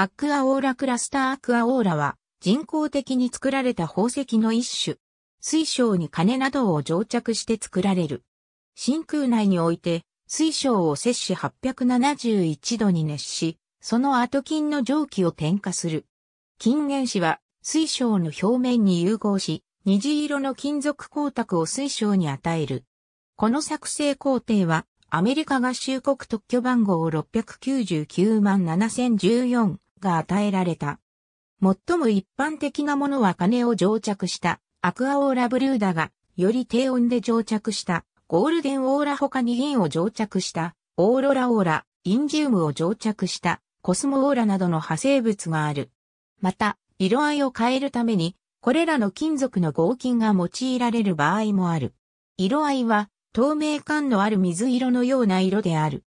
アクアオーラクラスターアクアオーラは人工的に作られた宝石の一種。水晶に金などを蒸着して作られる。真空内において水晶を摂取871度に熱し、その後金の蒸気を点火する。金原子は水晶の表面に融合し、虹色の金属光沢を水晶に与える。この作成工程はアメリカ合衆国特許番号699万7014が与えられた。最も一般的なものは金を乗着したアクアオーラブルーだが、より低温で乗着したゴールデンオーラ他に銀を乗着したオーロラオーラ、インジウムを乗着したコスモオーラなどの派生物がある。また、色合いを変えるために、これらの金属の合金が用いられる場合もある。色合いは透明感のある水色のような色である。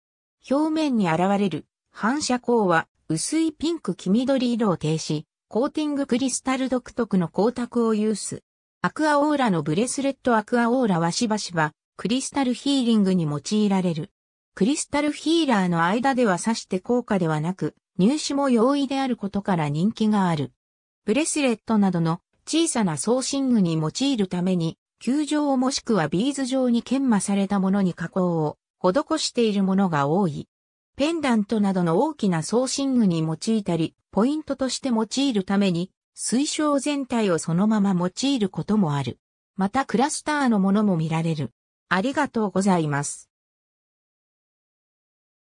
表面に現れる反射光は薄いピンク黄緑色を呈し、コーティングクリスタル独特の光沢を有す。アクアオーラのブレスレットアクアオーラはしばしばクリスタルヒーリングに用いられる。クリスタルヒーラーの間では指して高価ではなく、入手も容易であることから人気がある。ブレスレットなどの小さな送信具に用いるために、球状もしくはビーズ状に研磨されたものに加工を施しているものが多い。ペンダントなどの大きなシン具に用いたり、ポイントとして用いるために、水晶全体をそのまま用いることもある。またクラスターのものも見られる。ありがとうございます。